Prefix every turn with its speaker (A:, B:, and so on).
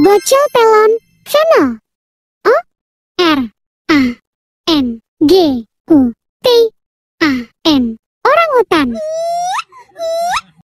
A: Bocil Pelon Channel O R A N G U T A N Orang hutan